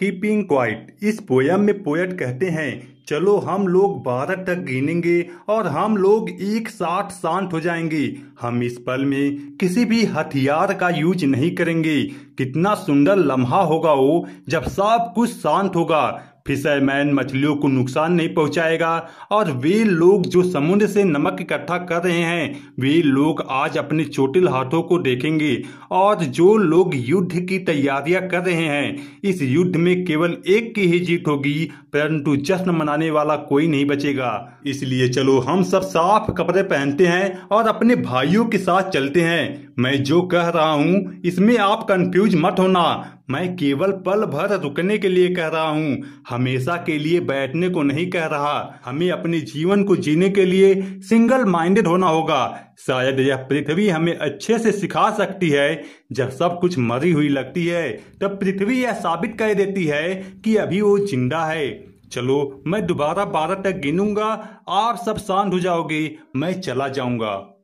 keeping quiet इस poem में poet कहते हैं चलो हम लोग बारह तक गिनेंगे और हम लोग एक साथ शांत हो जाएंगे हम इस पल में किसी भी हथियार का यूज नहीं करेंगे कितना सुंदर लम्हा होगा वो जब सब कुछ शांत होगा फिशरमैन मछलियों को नुकसान नहीं पहुंचाएगा और वे लोग जो समुद्र से नमक इकट्ठा कर रहे हैं वे लोग आज अपने चोटिल हाथों को देखेंगे और जो लोग युद्ध की तैयारियां कर रहे हैं इस युद्ध में केवल एक की ही जीत होगी परंतु जश्न मनाने वाला कोई नहीं बचेगा इसलिए चलो हम सब साफ कपड़े पहनते हैं और अपने भाइयों के साथ चलते हैं मैं जो कह रहा हूँ इसमें आप कंफ्यूज मत होना मैं केवल पल भर रुकने के लिए कह रहा हूँ हमेशा के लिए बैठने को नहीं कह रहा हमें अपने जीवन को जीने के लिए सिंगल माइंडेड होना होगा शायद यह पृथ्वी हमें अच्छे से सिखा सकती है जब सब कुछ मरी हुई लगती है तब पृथ्वी यह साबित कर देती है कि अभी वो जिंदा है चलो मैं दोबारा बारह तक गिनूंगा आप सब शांत हो जाओगे मैं चला जाऊंगा